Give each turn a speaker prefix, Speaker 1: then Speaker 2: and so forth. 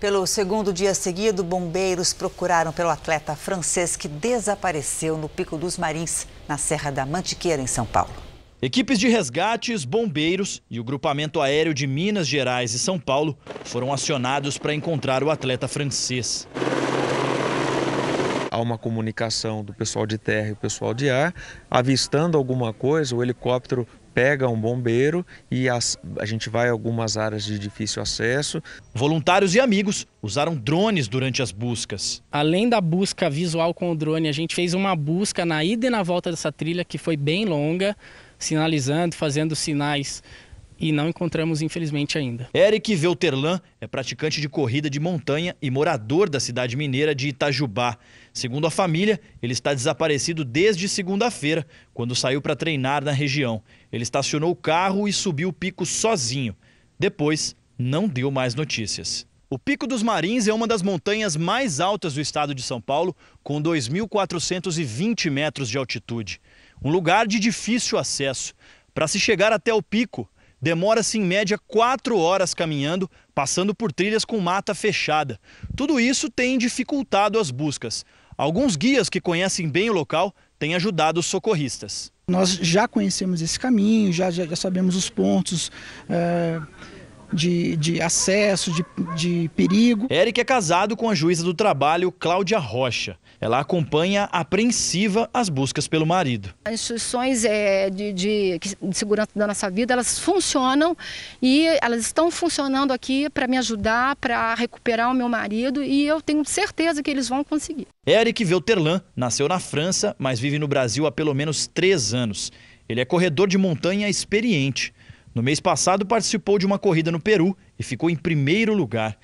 Speaker 1: Pelo segundo dia seguido, bombeiros procuraram pelo atleta francês que desapareceu no Pico dos Marins, na Serra da Mantiqueira, em São Paulo. Equipes de resgates, bombeiros e o grupamento aéreo de Minas Gerais e São Paulo foram acionados para encontrar o atleta francês. Há uma comunicação do pessoal de terra e o pessoal de ar, avistando alguma coisa, o helicóptero pega um bombeiro e as, a gente vai a algumas áreas de difícil acesso. Voluntários e amigos usaram drones durante as buscas.
Speaker 2: Além da busca visual com o drone, a gente fez uma busca na ida e na volta dessa trilha que foi bem longa, sinalizando, fazendo sinais e não encontramos, infelizmente, ainda.
Speaker 1: Eric Velterlan é praticante de corrida de montanha e morador da cidade mineira de Itajubá. Segundo a família, ele está desaparecido desde segunda-feira, quando saiu para treinar na região. Ele estacionou o carro e subiu o pico sozinho. Depois, não deu mais notícias. O Pico dos Marins é uma das montanhas mais altas do estado de São Paulo, com 2.420 metros de altitude. Um lugar de difícil acesso. Para se chegar até o pico, demora-se assim, em média 4 horas caminhando, passando por trilhas com mata fechada. Tudo isso tem dificultado as buscas. Alguns guias que conhecem bem o local têm ajudado os socorristas. Nós já conhecemos esse caminho, já, já, já sabemos os pontos. É de, de acesso, de, de perigo. Eric é casado com a juíza do trabalho, Cláudia Rocha. Ela acompanha apreensiva as buscas pelo marido.
Speaker 2: As instituições é, de, de, de segurança da nossa vida, elas funcionam e elas estão funcionando aqui para me ajudar, para recuperar o meu marido e eu tenho certeza que eles vão conseguir.
Speaker 1: Eric Velterlan nasceu na França, mas vive no Brasil há pelo menos três anos. Ele é corredor de montanha experiente. No mês passado, participou de uma corrida no Peru e ficou em primeiro lugar.